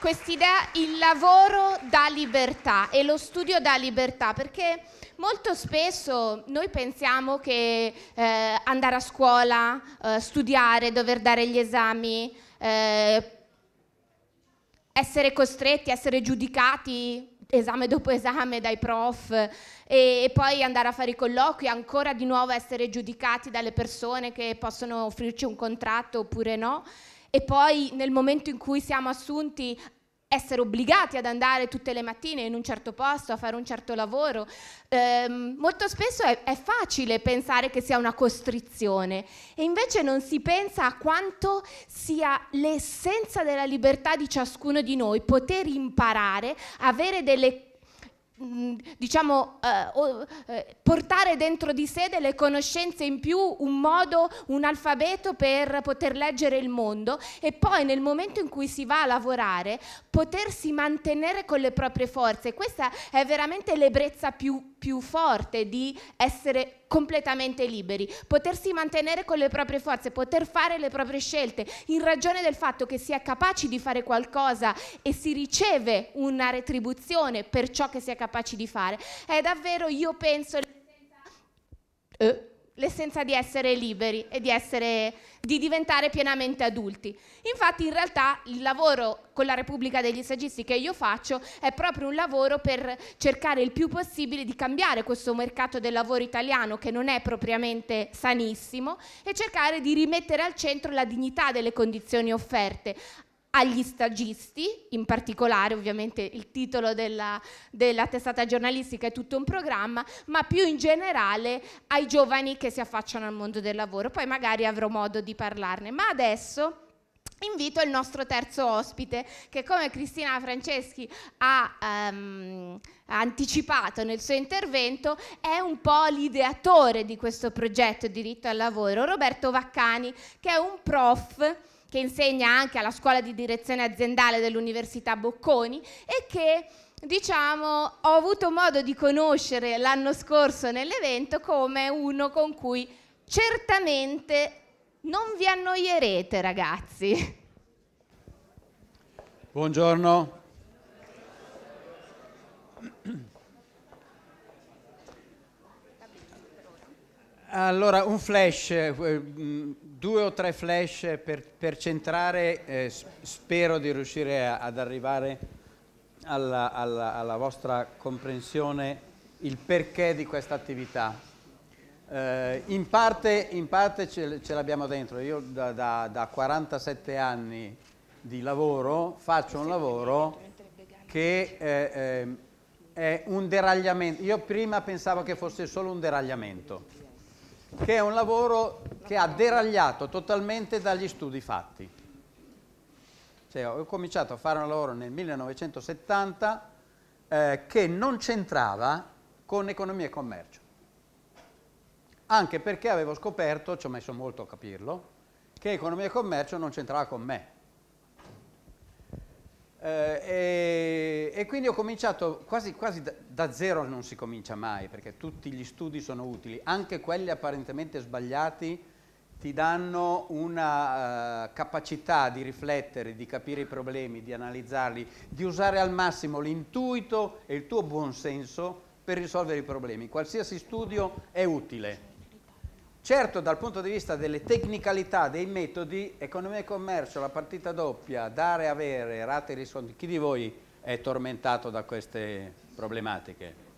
quest'idea il lavoro dà libertà e lo studio dà libertà perché molto spesso noi pensiamo che eh, andare a scuola, eh, studiare, dover dare gli esami, eh, essere costretti, essere giudicati esame dopo esame dai prof e, e, poi andare a fare i colloqui, ancora di nuovo essere giudicati dalle persone che possono offrirci un contratto oppure no e poi nel momento in cui siamo assunti essere obbligati ad andare tutte le mattine in un certo posto a fare un certo lavoro, ehm, molto spesso è, è, facile pensare che sia una costrizione e invece non si pensa a quanto sia l'essenza della libertà di ciascuno di noi poter imparare, avere delle Mm, diciamo, eh, eh, portare dentro di sé delle conoscenze in più, un modo, un alfabeto per poter leggere il mondo e poi nel momento in cui si va a lavorare potersi mantenere con le proprie forze. Questa è veramente l'ebrezza più più forte, di essere completamente liberi, potersi mantenere con le proprie forze, poter fare le proprie scelte, in ragione del fatto che si è capaci di fare qualcosa e si riceve una retribuzione per ciò che si è capaci di fare, è davvero, io penso, l'essenza... Eh? l'essenza di essere liberi e di, essere, di, diventare pienamente adulti. Infatti in realtà il lavoro con la Repubblica degli Saggisti che io faccio è proprio un lavoro per cercare il più possibile di cambiare questo mercato del lavoro italiano che non è propriamente sanissimo e cercare di rimettere al centro la dignità delle condizioni offerte, agli stagisti, in particolare ovviamente il titolo della, della, testata giornalistica è tutto un programma, ma più in generale ai giovani che si affacciano al mondo del lavoro, poi magari avrò modo di parlarne, ma adesso... Invito il nostro terzo ospite che come Cristina Franceschi ha um, anticipato nel suo intervento è un po' l'ideatore di questo progetto diritto al lavoro, Roberto Vaccani che è un prof che insegna anche alla scuola di direzione aziendale dell'Università Bocconi e che diciamo, ho avuto modo di conoscere l'anno scorso nell'evento come uno con cui certamente non vi annoierete, ragazzi. Buongiorno. Allora, un flash, eh, due o tre flash per, per centrare, eh, spero di riuscire a, ad arrivare alla, alla, alla, vostra comprensione il perché di questa attività. Eh, in, parte, in parte, ce, ce l'abbiamo dentro, io da, da, da, 47 anni di lavoro faccio un lavoro che eh, eh, è un deragliamento, io prima pensavo che fosse solo un deragliamento, che è un lavoro che ha deragliato totalmente dagli studi fatti. Cioè, ho cominciato a fare un lavoro nel 1970 eh, che non c'entrava con economia e commercio. Anche perché avevo scoperto, ci ho messo molto a capirlo, che economia e commercio non c'entrava con me. Eh, e, e, quindi ho cominciato quasi, quasi da, da, zero non si comincia mai perché tutti gli studi sono utili, anche quelli apparentemente sbagliati ti danno una uh, capacità di riflettere, di capire i problemi, di analizzarli, di usare al massimo l'intuito e il tuo buonsenso per risolvere i problemi. Qualsiasi studio è utile. Certo, dal punto di vista delle tecnicalità, dei metodi, economia e commercio, la partita doppia, dare, avere, rate e riscontri, chi di voi è tormentato da queste problematiche?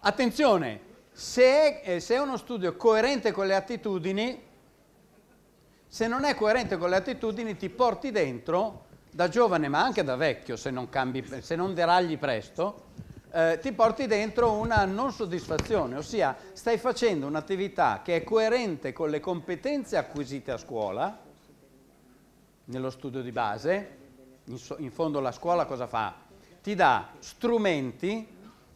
Attenzione, se è, eh, se è uno studio coerente con le attitudini, se non è coerente con le attitudini ti porti dentro, da giovane ma anche da vecchio, se non, cambi, se non deragli presto, eh, ti porti dentro una non soddisfazione, ossia stai facendo un'attività che è coerente con le competenze acquisite a scuola, nello studio di base, in, so, in fondo la scuola cosa fa? Ti dà strumenti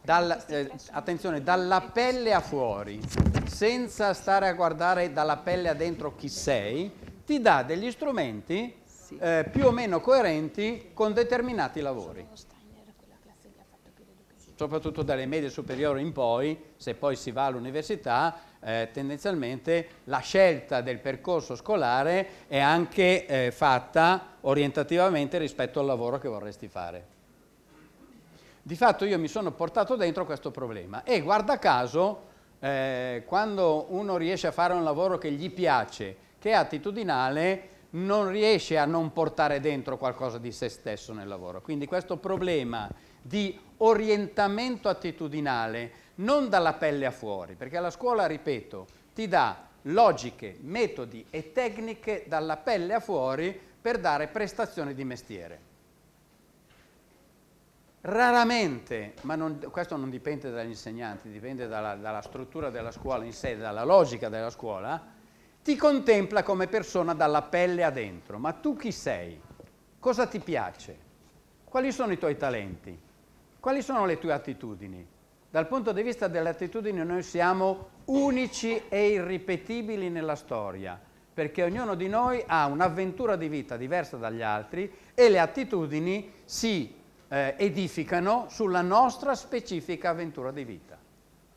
dal, eh, attenzione, dalla pelle a fuori, senza stare a guardare dalla pelle a dentro chi sei, ti dà degli strumenti eh, più o meno coerenti con determinati lavori. Soprattutto dalle medie superiori in poi, se poi si va all'università, eh, tendenzialmente la scelta del percorso scolare è anche eh, fatta orientativamente rispetto al lavoro che vorresti fare di fatto io mi sono portato dentro questo problema e guarda caso eh, quando uno riesce a fare un lavoro che gli piace, che è attitudinale, non riesce a non portare dentro qualcosa di se stesso nel lavoro. Quindi questo problema di orientamento attitudinale non dalla pelle a fuori, perché la scuola, ripeto, ti dà logiche, metodi e tecniche dalla pelle a fuori per dare prestazioni di mestiere. Raramente, ma non, questo non dipende dagli insegnanti, dipende dalla, dalla struttura della scuola in sé, dalla logica della scuola, ti contempla come persona dalla pelle a dentro. Ma tu chi sei? Cosa ti piace? Quali sono i tuoi talenti? Quali sono le tue attitudini? Dal punto di vista delle attitudini noi siamo unici e irripetibili nella storia, perché ognuno di noi ha un'avventura di vita diversa dagli altri e le attitudini si eh, edificano sulla nostra specifica avventura di vita,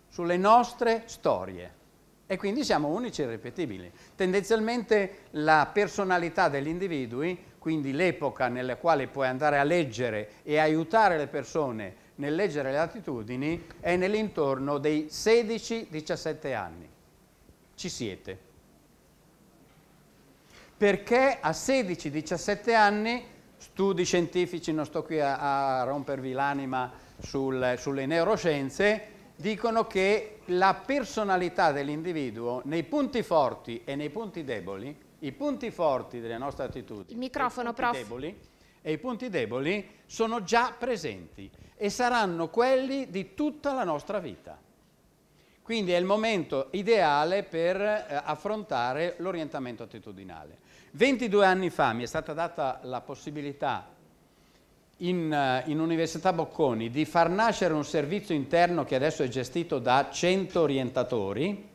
sulle nostre storie. E quindi siamo unici e irripetibili. Tendenzialmente la personalità degli individui, quindi l'epoca nella quale puoi andare a leggere e aiutare le persone nel leggere le attitudini, è nell'intorno dei 16-17 anni. Ci siete. Perché a 16-17 anni studi scientifici, non sto qui a, a rompervi l'anima sul, sulle neuroscienze, dicono che la personalità dell'individuo nei punti forti e nei punti deboli, i punti forti delle nostre attitudini, i punti, deboli, i punti deboli sono già presenti e saranno quelli di tutta la nostra vita. Quindi è il momento ideale per eh, affrontare l'orientamento attitudinale. 22 anni fa mi è stata data la possibilità in, eh, in, Università Bocconi di far nascere un servizio interno che adesso è gestito da 100 orientatori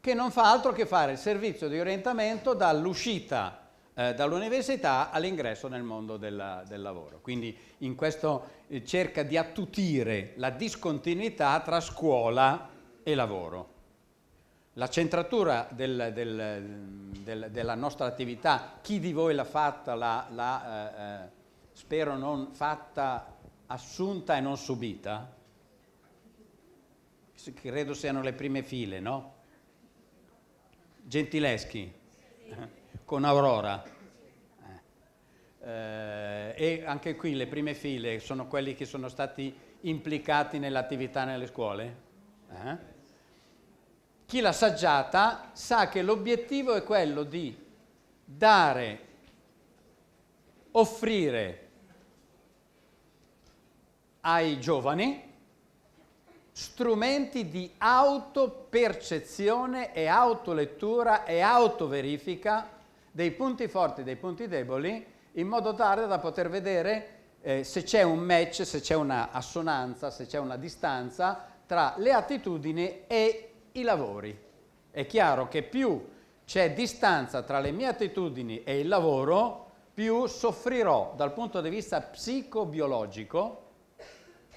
che non fa altro che fare il servizio di orientamento dall'uscita eh, dall'università all'ingresso nel mondo della, del lavoro. Quindi in questo eh, cerca di attutire la discontinuità tra scuola e lavoro. La centratura del, del, del, della nostra attività, chi di voi l'ha fatta, l'ha, eh, eh, spero non fatta, assunta e non subita, credo siano le prime file, no? Gentileschi, con Aurora. Eh, eh, e anche qui le prime file sono quelli che sono stati implicati nell'attività nelle scuole. Eh? Chi l'ha assaggiata sa che l'obiettivo è quello di dare, offrire ai giovani strumenti di autopercezione e autolettura e autoverifica dei punti forti e dei punti deboli in modo tale da poter vedere eh, se c'è un match, se c'è una assonanza, se c'è una distanza tra le attitudini e i lavori. È chiaro che più c'è distanza tra le mie attitudini e il lavoro, più soffrirò dal punto di vista psicobiologico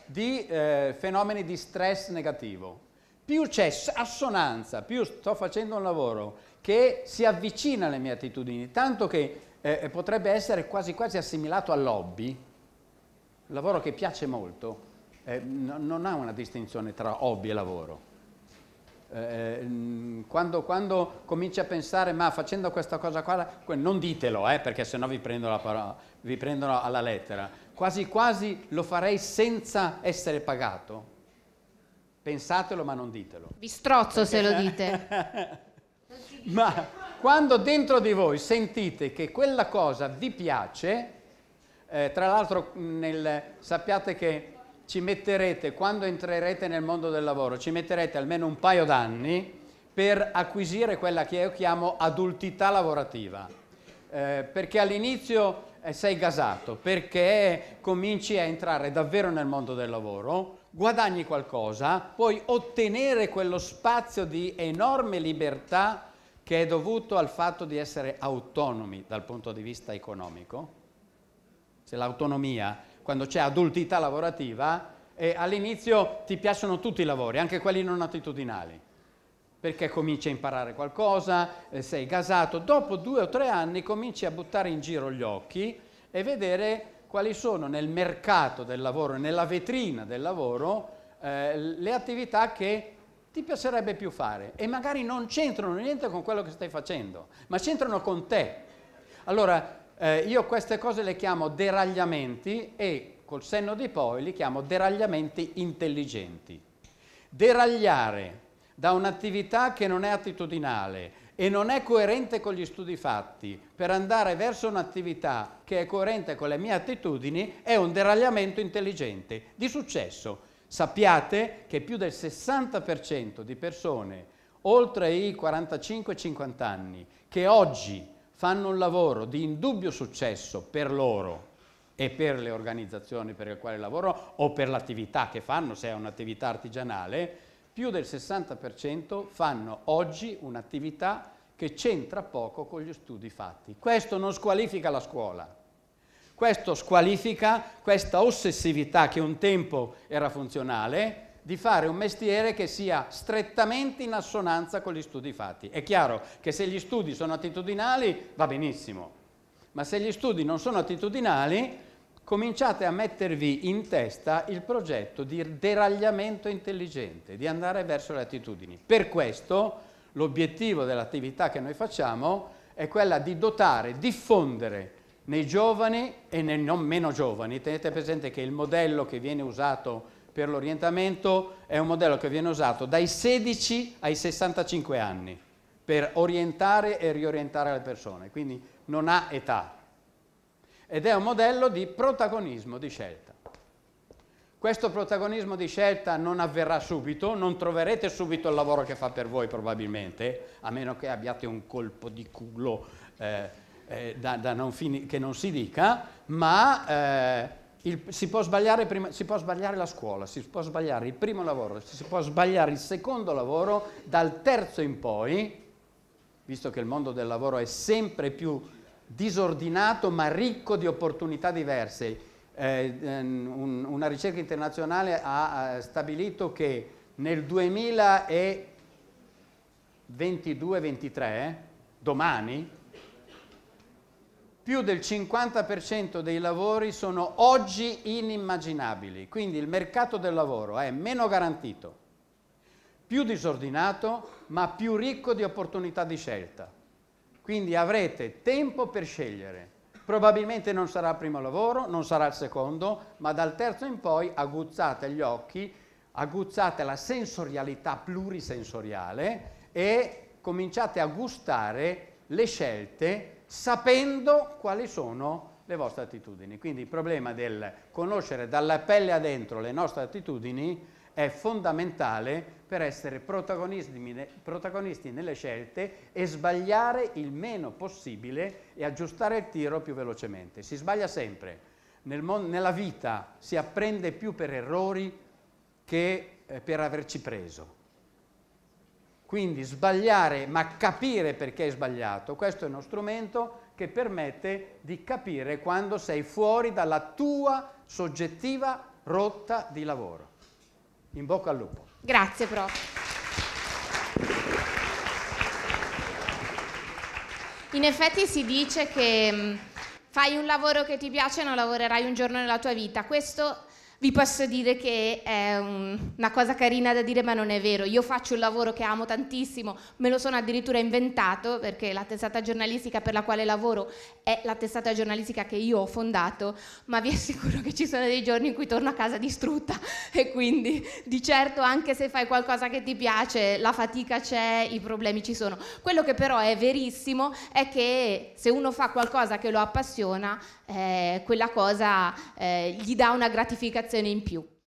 di eh, fenomeni di stress negativo. Più c'è assonanza, più sto facendo un lavoro che si avvicina alle mie attitudini, tanto che eh, eh potrebbe essere quasi quasi assimilato all'hobby, lavoro che piace molto, eh, non ha una distinzione tra hobby e lavoro. Eh, eh mm, quando, quando, cominci a pensare ma facendo questa cosa qua, non ditelo eh, perché sennò vi prendono, parola, vi prendono alla lettera, quasi quasi lo farei senza essere pagato. Pensatelo ma non ditelo. Vi strozzo perché se lo dite. ma quando dentro di voi sentite che quella cosa vi piace, eh, tra l'altro nel, sappiate che ci metterete, quando entrerete nel mondo del lavoro, ci metterete almeno un paio d'anni per acquisire quella che io chiamo adultità lavorativa. Eh, perché all'inizio eh, sei gasato, perché cominci a entrare davvero nel mondo del lavoro, guadagni qualcosa, puoi ottenere quello spazio di enorme libertà che è dovuto al fatto di essere autonomi dal punto di vista economico. Se l'autonomia quando c'è adultità lavorativa, e all'inizio ti piacciono tutti i lavori, anche quelli non attitudinali, perché cominci a imparare qualcosa, eh, sei gasato, dopo due o tre anni cominci a buttare in giro gli occhi e vedere quali sono nel mercato del lavoro, nella vetrina del lavoro, eh, le attività che ti piacerebbe più fare e magari non c'entrano niente con quello che stai facendo, ma c'entrano con te. Allora, eh, io queste cose le chiamo deragliamenti e col senno di poi li chiamo deragliamenti intelligenti. Deragliare da un'attività che non è attitudinale e non è coerente con gli studi fatti per andare verso un'attività che è coerente con le mie attitudini è un deragliamento intelligente di successo. Sappiate che più del 60% di persone oltre i 45-50 anni che oggi fanno un lavoro di indubbio successo per loro e per le organizzazioni per le quali lavorano o per l'attività che fanno, se è un'attività artigianale, più del 60% fanno oggi un'attività che c'entra poco con gli studi fatti. Questo non squalifica la scuola. Questo squalifica questa ossessività che un tempo era funzionale, di fare un mestiere che sia strettamente in assonanza con gli studi fatti. È chiaro che se gli studi sono attitudinali va benissimo, ma se gli studi non sono attitudinali cominciate a mettervi in testa il progetto di deragliamento intelligente, di andare verso le attitudini. Per questo l'obiettivo dell'attività che noi facciamo è quella di dotare, diffondere nei giovani e nei non meno giovani, tenete presente che il modello che viene usato per l'orientamento è un modello che viene usato dai 16 ai 65 anni per orientare e riorientare le persone, quindi non ha età. Ed è un modello di protagonismo di scelta. Questo protagonismo di scelta non avverrà subito, non troverete subito il lavoro che fa per voi probabilmente, a meno che abbiate un colpo di culo eh, eh, da, da non che non si dica, ma eh, il, si, può prima, si, può sbagliare la scuola, si può sbagliare il primo lavoro, si può sbagliare il secondo lavoro, dal terzo in poi, visto che il mondo del lavoro è sempre più disordinato ma ricco di opportunità diverse. Eh, ehm, un, una ricerca internazionale ha, ha stabilito che nel 2022-23, domani, più del 50% dei lavori sono oggi inimmaginabili, quindi il mercato del lavoro è meno garantito, più disordinato, ma più ricco di opportunità di scelta. Quindi avrete tempo per scegliere. Probabilmente non sarà il primo lavoro, non sarà il secondo, ma dal terzo in poi aguzzate gli occhi, aguzzate la sensorialità plurisensoriale e cominciate a gustare le scelte sapendo quali sono le vostre attitudini. Quindi il problema del conoscere dalla pelle a dentro le nostre attitudini è fondamentale per essere protagonisti, nelle scelte e sbagliare il meno possibile e aggiustare il tiro più velocemente. Si sbaglia sempre. Nel nella vita si apprende più per errori che eh, per averci preso. Quindi sbagliare, ma capire perché hai sbagliato, questo è uno strumento che permette di capire quando sei fuori dalla tua soggettiva rotta di lavoro. In bocca al lupo. Grazie, prof. In effetti si dice che mm, fai un lavoro che ti piace e non lavorerai un giorno nella tua vita. Questo vi posso dire che è un, mm, una cosa carina da dire, ma non è vero. Io faccio un lavoro che amo tantissimo, me lo sono addirittura inventato perché la testata giornalistica per la quale lavoro è la testata giornalistica che io ho fondato, ma vi assicuro che ci sono dei giorni in cui torno a casa distrutta e quindi di certo anche se fai qualcosa che ti piace, la fatica c'è, i problemi ci sono. Quello che però è verissimo è che se uno fa qualcosa che lo appassiona, eh, quella cosa eh, gli dà una gratificazione generazione in più.